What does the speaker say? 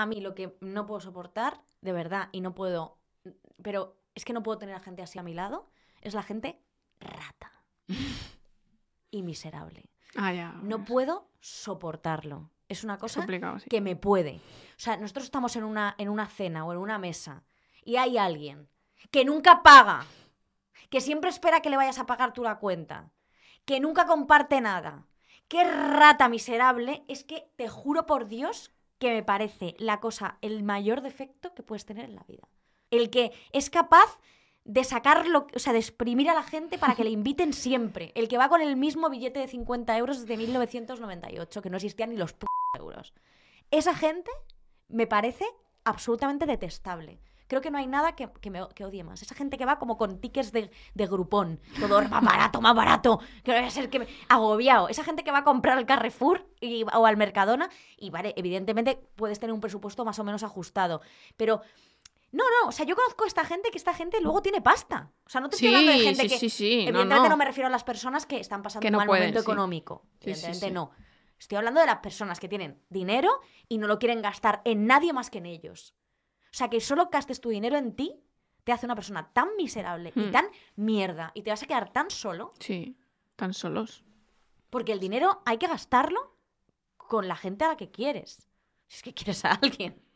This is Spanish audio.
a mí lo que no puedo soportar, de verdad, y no puedo, pero es que no puedo tener a gente así a mi lado, es la gente rata y miserable. Ah, no puedo soportarlo. Es una cosa que me puede. O sea, nosotros estamos en una, en una cena o en una mesa y hay alguien que nunca paga, que siempre espera que le vayas a pagar tú la cuenta, que nunca comparte nada, qué rata miserable, es que te juro por Dios que me parece la cosa, el mayor defecto que puedes tener en la vida. El que es capaz de sacarlo, o sea, de exprimir a la gente para que le inviten siempre. El que va con el mismo billete de 50 euros desde 1998, que no existían ni los p euros. Esa gente me parece absolutamente detestable creo que no hay nada que, odie más. Esa gente que va como con tickets de, grupón, todo más barato, más barato, que voy a ser que agobiado. Esa gente que va a comprar al Carrefour o al Mercadona y vale, evidentemente puedes tener un presupuesto más o menos ajustado, pero... No, no, o sea, yo conozco a esta gente que esta gente luego tiene pasta. O sea, no te estoy hablando de gente sí, que. Sí, sí, evidentemente no, me refiero a las personas que están pasando un mal momento económico. Evidentemente no. Estoy hablando de las personas que tienen dinero y no lo quieren gastar en nadie más que en ellos. O sea, que solo gastes tu dinero en ti te hace una persona tan miserable y hmm. tan mierda y te vas a quedar tan solo. Sí, tan solos. Porque el dinero hay que gastarlo con la gente a la que quieres. Si es que quieres a alguien.